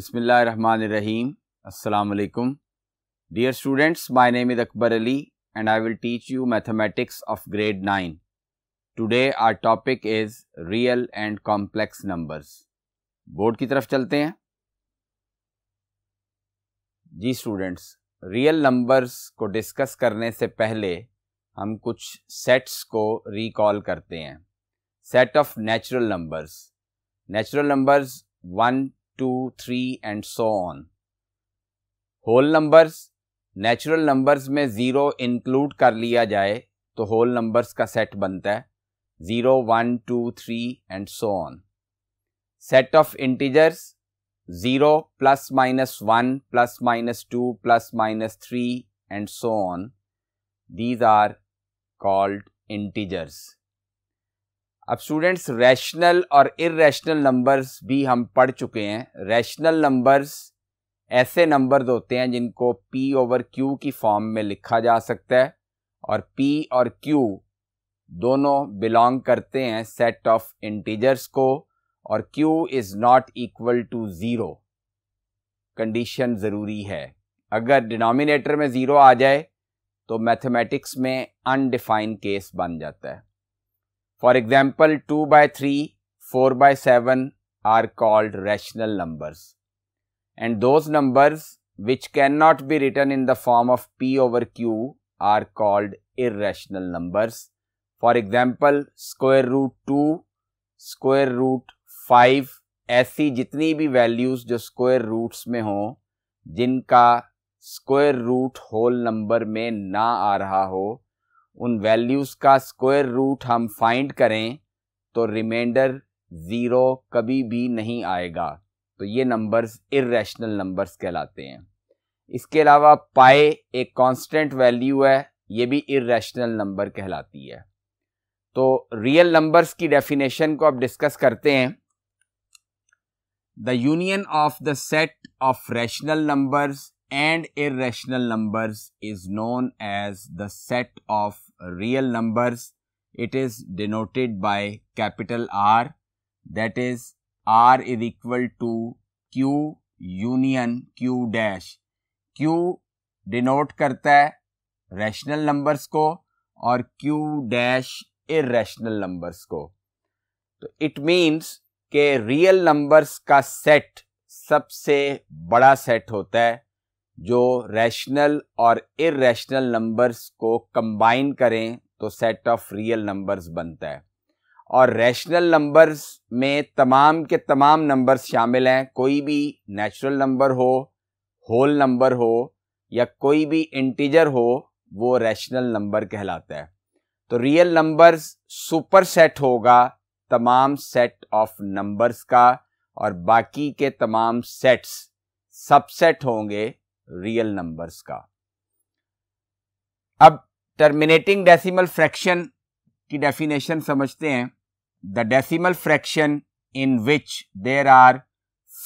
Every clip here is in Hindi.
बिसमीम अलकुम dear students my name is Akbar Ali and I will teach you mathematics of grade nine today our topic is real and complex numbers board की तरफ चलते हैं जी स्टूडेंट्स रियल नंबर्स को डिस्कस करने से पहले हम कुछ सेट्स को रिकॉल करते हैं set of natural numbers natural numbers one two three and so on whole numbers natural numbers में ज़ीरो इंक्लूड कर लिया जाए तो होल नंबर्स का सेट बनता है zero one two three and so on set of integers zero plus minus one plus minus two plus minus three and so on these are called integers अब स्टूडेंट्स रैशनल और इरेशनल नंबर्स भी हम पढ़ चुके हैं रैशनल नंबर्स ऐसे नंबर्स होते हैं जिनको p ओवर q की फॉर्म में लिखा जा सकता है और p और q दोनों बिलोंग करते हैं सेट ऑफ इंटीजर्स को और q is not equal to zero condition ज़रूरी है अगर डिनोमिनेटर में ज़ीरो आ जाए तो मैथमेटिक्स में अनडिफाइंड केस बन जाता है For example, 2 by 3, 4 by 7 are called rational numbers. And those numbers which cannot be written in the form of p over q are called irrational numbers. For example, square root 2, square root 5 ऐसी जितनी भी वैल्यूज़ जो स्क्वायर रूट्स में हों जिनका स्क्वायर रूट होल नंबर में ना आ रहा हो उन वैल्यूज़ का स्क्वायर रूट हम फाइंड करें तो रिमाइंडर ज़ीरो कभी भी नहीं आएगा तो ये नंबर्स इरेशनल नंबर्स कहलाते हैं इसके अलावा पाए एक कांस्टेंट वैल्यू है ये भी इरेशनल नंबर कहलाती है तो रियल नंबर्स की डेफिनेशन को आप डिस्कस करते हैं the union of the set of rational numbers and rational numbers is known as the set of real numbers it is denoted by capital R that is R is equal to Q union Q dash Q denote करता है रैशनल नंबर्स को और क्यू डैश इेशनल नंबर्स को तो इट मीन्स के रियल नंबर्स का सेट सबसे बड़ा सेट होता है जो रैशनल और इरेशनल नंबर्स को कंबाइन करें तो सेट ऑफ रियल नंबर्स बनता है और रैशनल नंबर्स में तमाम के तमाम नंबर्स शामिल हैं कोई भी नेचुरल नंबर हो होल नंबर हो या कोई भी इंटीजर हो वो रैशनल नंबर कहलाता है तो रियल नंबर्स सुपर सेट होगा तमाम सेट ऑफ नंबर्स का और बाकी के तमाम सेट्स सबसेट होंगे रियल नंबर्स का अब टर्मिनेटिंग डेसिमल फ्रैक्शन की डेफिनेशन समझते हैं the decimal fraction in which there are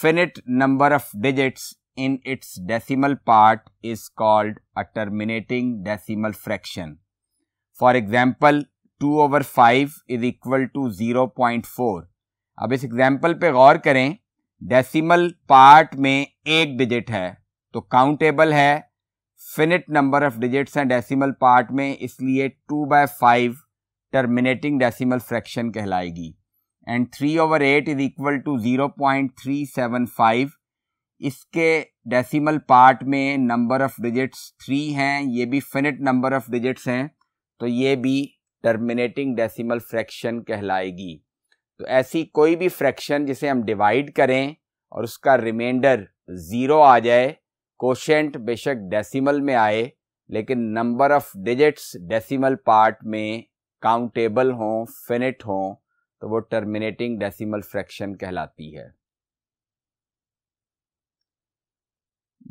finite number of digits in its decimal part is called a terminating decimal fraction for example two over five is equal to zero point four अब इस एग्जाम्पल पे गौर करें डेसिमल पार्ट में एक डिजिट है तो काउंटेबल है फिनिट नंबर ऑफ डिजिट्स हैं डेसिमल पार्ट में इसलिए two by five terminating decimal fraction कहलाएगी and three over eight is equal to zero point three seven five इसके डेसिमल पार्ट में नंबर ऑफ डिजिट्स थ्री हैं ये भी फिनिट नंबर ऑफ डिजिट्स हैं तो ये भी टर्मिनेटिंग डेसिमल फ्रैक्शन कहलाएगी तो ऐसी कोई भी फ्रैक्शन जिसे हम डिवाइड करें और उसका रिमाइंडर ज़ीरो आ जाए कोशेंट बेशक डेसिमल में आए लेकिन number of digits decimal part में काउंटेबल हों फिनिट हों तो वो टर्मिनेटिंग डेसिमल फ्रैक्शन कहलाती है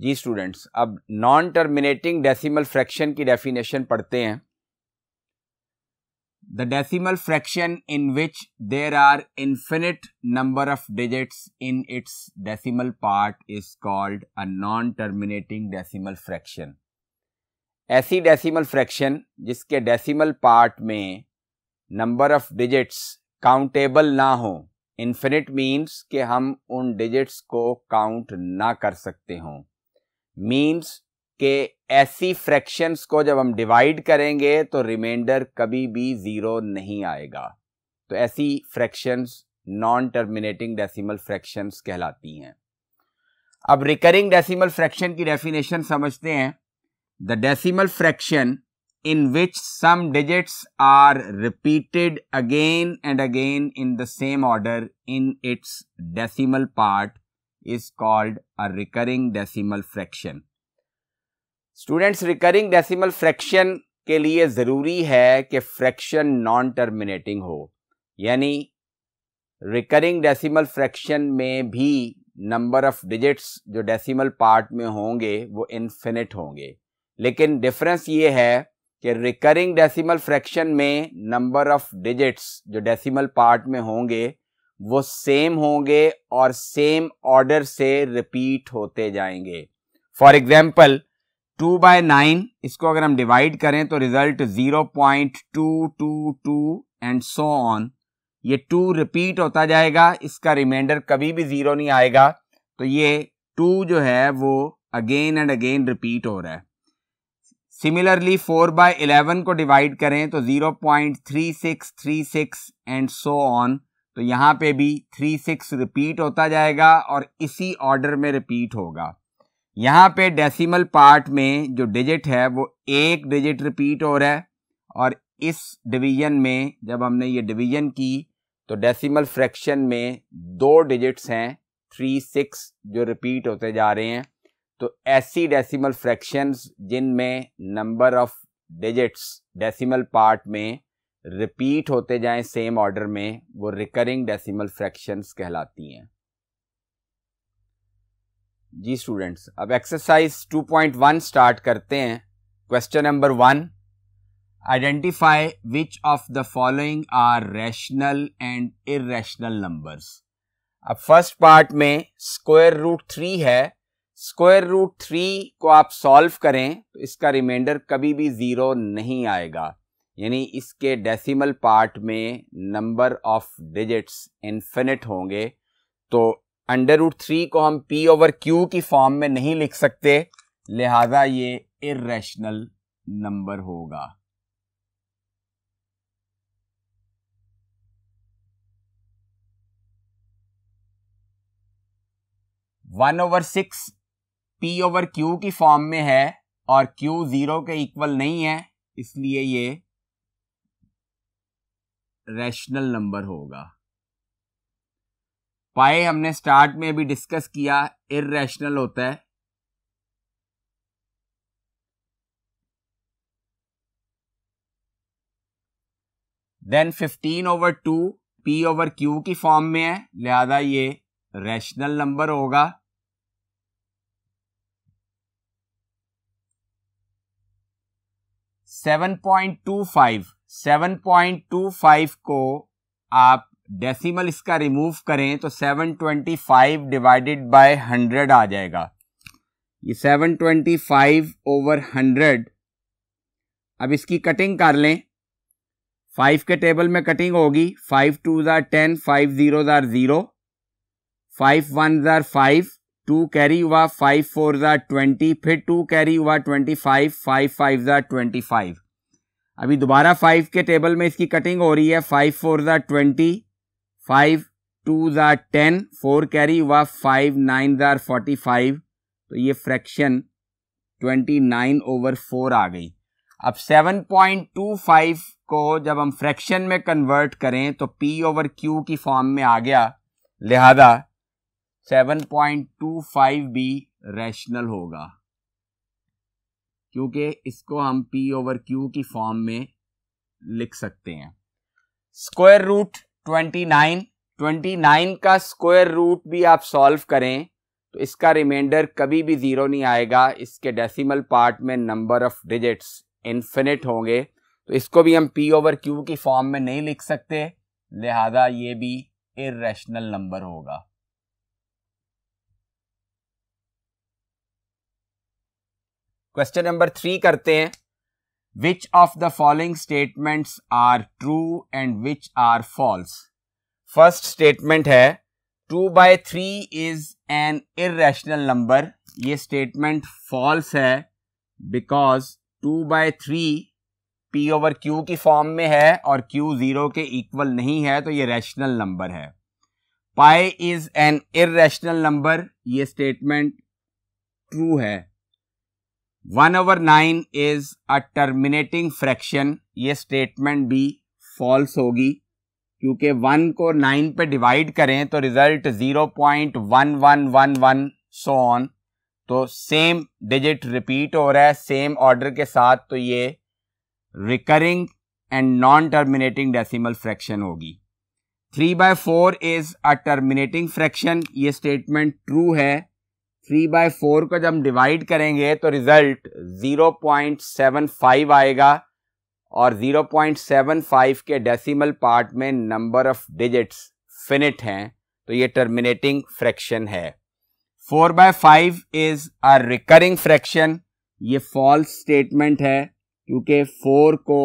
जी स्टूडेंट्स अब नॉन टर्मिनेटिंग डेसिमल फ्रैक्शन की डेफिनेशन पढ़ते हैं the decimal fraction in which there are infinite number of digits in its decimal part is called a non-terminating decimal fraction. ऐसी decimal fraction जिसके decimal part में number of digits countable ना हो infinite means कि हम उन digits को count ना कर सकते हों means कि ऐसी फ्रैक्शंस को जब हम डिवाइड करेंगे तो रिमाइंडर कभी भी ज़ीरो नहीं आएगा तो ऐसी fraction non terminating decimal fraction कहलाती हैं अब रिकरिंग डेसीमल फ्रैक्शन की डेफिनेशन समझते हैं the decimal fraction in which some digits are repeated again and again in the same order in its decimal part is called a recurring decimal fraction students recurring decimal fraction के लिए ज़रूरी है कि फ्रैक्शन नॉन टर्मिनेटिंग हो यानी रिकरिंग डेसिमल फ्रैक्शन में भी नंबर ऑफ डिजिट्स जो डेसिमल पार्ट में होंगे वो इन्फिनिट होंगे लेकिन डिफरेंस ये है कि रिकरिंग डेसिमल फ्रैक्शन में नंबर ऑफ डिजिट्स जो डेसिमल पार्ट में होंगे वो सेम होंगे और सेम ऑर्डर से रिपीट होते जाएंगे for example two by nine इसको अगर हम डिवाइड करें तो result zero point two two two and so on ये टू रिपीट होता जाएगा इसका रिमाइंडर कभी भी ज़ीरो नहीं आएगा तो ये टू जो है वो अगेन एंड अगेन रिपीट हो रहा है सिमिलरली फोर बाय इलेवन को डिवाइड करें तो zero point three six three six and so on तो यहाँ पे भी थ्री सिक्स रिपीट होता जाएगा और इसी ऑर्डर में रिपीट होगा यहाँ पे डेसिमल पार्ट में जो डिजिट है वो एक डिजिट रिपीट हो रहा है और इस डिवीजन में जब हमने ये डिवीजन की तो डेसिमल फ्रैक्शन में दो डिजिट्स हैं थ्री सिक्स जो रिपीट होते जा रहे हैं तो ऐसी डेसिमल फ्रैक्शंस जिनमें number of digits decimal part में रिपीट होते जाएं सेम ऑर्डर में वो रिकरिंग डेसिमल फ्रैक्शंस कहलाती हैं जी स्टूडेंट्स अब एक्सरसाइज 2.1 स्टार्ट करते हैं question number one identify which of the following are rational and irrational numbers अब फर्स्ट पार्ट में स्क्वायर रूट थ्री है स्क्वायर रूट थ्री को आप सॉल्व करें तो इसका रिमाइंडर कभी भी ज़ीरो नहीं आएगा यानी इसके डेसिमल पार्ट में नंबर ऑफ डिजिट्स इन्फिनिट होंगे तो अंडर रूट थ्री को हम पी ओवर क्यू की फॉर्म में नहीं लिख सकते लिहाजा ये इरेशनल नंबर होगा one over six P over Q की फॉर्म में है और क्यू जीरो के इक्वल नहीं है इसलिए ये रैशनल नंबर होगा पाए हमने स्टार्ट में अभी डिस्कस किया इेशनल होता है then 15 over two P over Q की फॉर्म में है लिहाजा ये रैशनल नंबर होगा seven point two five seven point two five को आप डेसिमल इसका रिमूव करें तो 725 डिवाइडेड बाय 100 आ जाएगा ये 725 ओवर 100 अब इसकी कटिंग कर लें फाइव के टेबल में कटिंग होगी फाइव टू ज़ार टेन फाइव ज़ीरो ज़ार ज़ीरो फाइव वन ज़ार फाइव टू कैरी हुआ फाइव फोर ज़ार ट्वेंटी फिर टू कैरी हुआ ट्वेंटी फाइव फाइव फाइव ज़ार ट्वेंटी फाइव अभी दोबारा फाइव के टेबल में इसकी कटिंग हो रही है फाइव फोर ज़ार ट्वेंटी फाइव टू ज़ार टेन फोर कैरी हुआ फाइव नाइन ज़ार फोर्टी फाइव तो ये fraction twenty nine over four आ गई अब सेवन पॉइंट टू फाइव को जब हम फ्रैक्शन में कन्वर्ट करें तो पी ओवर क्यू की फॉर्म में आ गया लिहाजा सेवन पॉइंट टू फाइव भी रैशनल होगा क्योंकि इसको हम पी ओवर क्यू की फॉर्म में लिख सकते हैं square root twenty nine twenty nine का स्क्वायर रूट भी आप सॉल्व करें तो इसका रिमाइंडर कभी भी ज़ीरो नहीं आएगा इसके डेसिमल पार्ट में नंबर ऑफ डिजिट्स इन्फिनिट होंगे तो इसको भी हम पी ओवर क्यू की फॉर्म में नहीं लिख सकते लिहाजा ये भी इरेशनल नंबर होगा क्वेश्चन नंबर थ्री करते हैं which of the following statements are true and which are false first statement है 2 by 3 is an irrational number ये statement false है because 2 by 3 p over q की फॉर्म में है और q जीरो के इक्वल नहीं है तो ये रैशनल नंबर है pi is an irrational number ये स्टेटमेंट ट्रू है one over nine is a terminating fraction ये स्टेटमेंट भी फॉल्स होगी क्योंकि वन को नाइन पे डिवाइड करें तो result zero point one one one one so on तो सेम डिजिट रिपीट हो रहा है सेम ऑर्डर के साथ तो ये recurring and non terminating decimal fraction होगी three by four is a terminating fraction ये स्टेटमेंट ट्रू है थ्री बाय फोर को जब डिवाइड करेंगे तो result zero point seven five आएगा और ज़ीरो पॉइंट सेवन फाइव के डेसिमल पार्ट में नंबर ऑफ डिजिट्स फिनिट हैं तो ये टर्मिनेटिंग फ्रैक्शन है four by five is a recurring fraction ये फॉल्स स्टेटमेंट है क्योंकि फोर को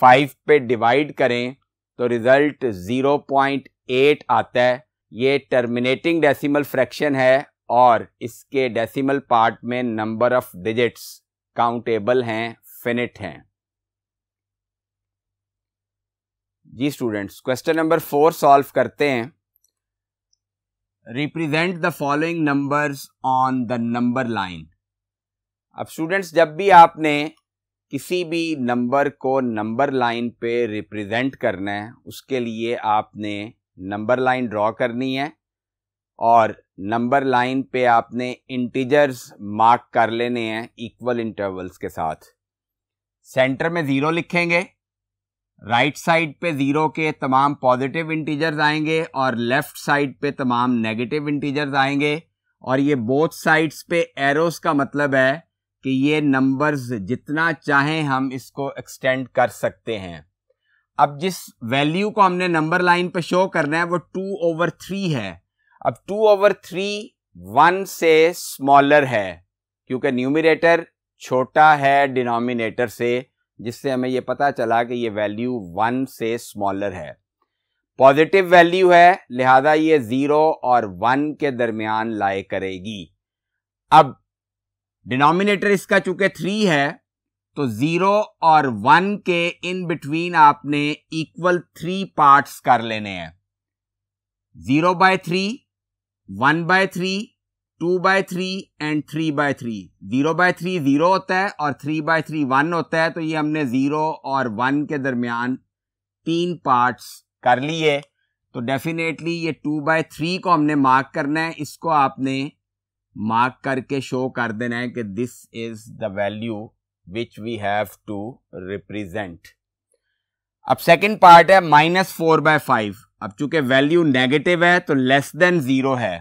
फाइव पे डिवाइड करें तो रिज़ल्ट ज़ीरो पॉइंट एट आता है ये टर्मिनेटिंग डेसिमल फ्रैक्शन है और इसके डेसिमल पार्ट में नंबर ऑफ डिजिट्स काउंटेबल हैं फिनिट हैं जी students question number four solve करते हैं represent the following numbers on the number line अब स्टूडेंट्स जब भी आपने किसी भी नंबर को नंबर लाइन पे रिप्रेजेंट करना है उसके लिए आपने नंबर लाइन ड्रॉ करनी है और नंबर लाइन पे आपने इंटीजर्स मार्क कर लेने हैं इक्वल इंटरवल्स के साथ सेंटर में ज़ीरो लिखेंगे राइट साइड पे ज़ीरो के तमाम पॉजिटिव इंटीजर्स आएंगे और लेफ़्ट साइड पे तमाम नेगेटिव इंटीजर्स आएंगे और ये बोथ साइड्स पे एरोस का मतलब है कि ये नंबर्स जितना चाहें हम इसको एक्सटेंड कर सकते हैं अब जिस वैल्यू को हमने नंबर लाइन पे शो करना है वो टू ओवर थ्री है अब टू ओवर थ्री वन से स्मॉलर है क्योंकि न्यूमिनेटर छोटा है डिनोमिनेटर से जिससे हमें यह पता चला कि यह वैल्यू वन से स्मॉलर है पॉजिटिव वैल्यू है लिहाजा ये ज़ीरो और वन के दरमियान लाए करेगी अब डिनोमिनेटर इसका चूंकि थ्री है तो ज़ीरो और वन के इन बिटवीन आपने इक्वल थ्री पार्ट्स कर लेने हैं zero by three one by three two by three and three by three zero by three zero होता है और थ्री बाय थ्री वन होता है तो ये हमने जीरो और वन के दरमियान तीन पार्ट्स कर लिए तो डेफिनेटली ये टू बाय थ्री को हमने मार्क करना है इसको आपने मार्क करके शो कर देना है कि this is the value which we have to represent अब सेकंड पार्ट है माइनस फोर बाय फाइव अब चूंकि वैल्यू नेगेटिव है तो लेस देन जीरो है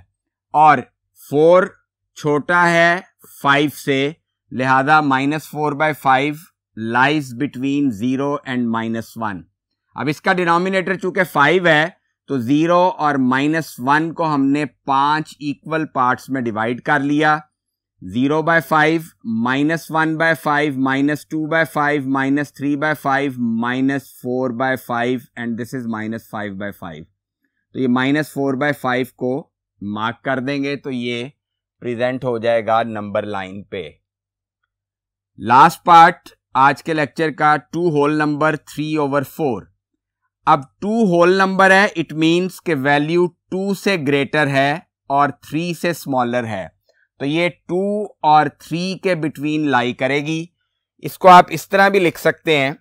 और फोर छोटा है फाइव से लिहाजा minus four by five lies between zero and minus one अब इसका डिनोमिनेटर चूंकि फाइव है तो जीरो और माइनस वन को हमने पांच इक्वल पार्ट्स में डिवाइड कर लिया zero by five minus one by five minus two by five minus three by five minus four by five and this is minus five by five तो ये माइनस फोर बाय फाइव को मार्क कर देंगे तो ये प्रेजेंट हो जाएगा नंबर लाइन पे लास्ट पार्ट आज के लेक्चर का two whole number three over four अब टू होल नंबर है इट मीन्स के वैल्यू टू से ग्रेटर है और थ्री से स्मॉलर है तो ये टू और थ्री के बिटवीन लाई करेगी इसको आप इस तरह भी लिख सकते हैं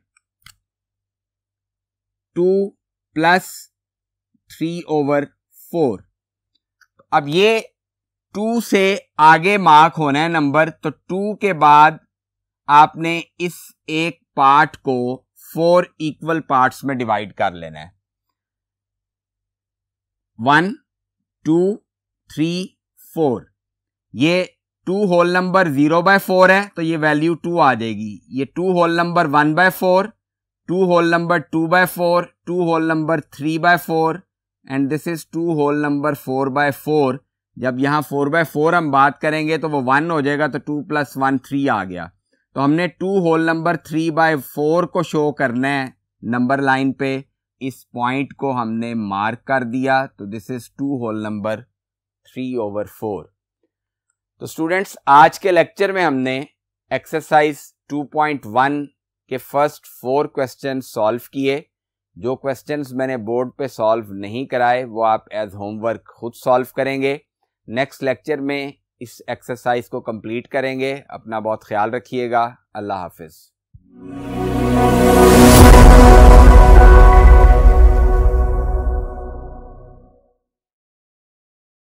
two plus three over four अब ये टू से आगे मार्क होना है नंबर तो टू के बाद आपने इस एक पार्ट को फोर इक्वल पार्ट्स में डिवाइड कर लेना है वन टू थ्री फोर ये two whole number zero by four है तो ये वैल्यू टू आ जाएगी ये two whole number one by four two whole number two by four two whole number three by four and this is two whole number four by four जब यहाँ फोर बाय फोर हम बात करेंगे तो वो वन हो जाएगा तो टू प्लस वन थ्री आ गया तो हमने two whole number three by four को शो करना है नंबर लाइन पे इस पॉइंट को हमने मार्क कर दिया तो this is two whole number three over four तो स्टूडेंट्स आज के लेक्चर में हमने एक्सरसाइज 2.1 के फर्स्ट फोर क्वेश्चन सॉल्व किए जो क्वेश्चंस मैंने बोर्ड पे सॉल्व नहीं कराए वो आप एज होमवर्क खुद सॉल्व करेंगे नेक्स्ट लेक्चर में इस एक्सरसाइज को कंप्लीट करेंगे अपना बहुत ख्याल रखिएगा अल्लाह हाफिज़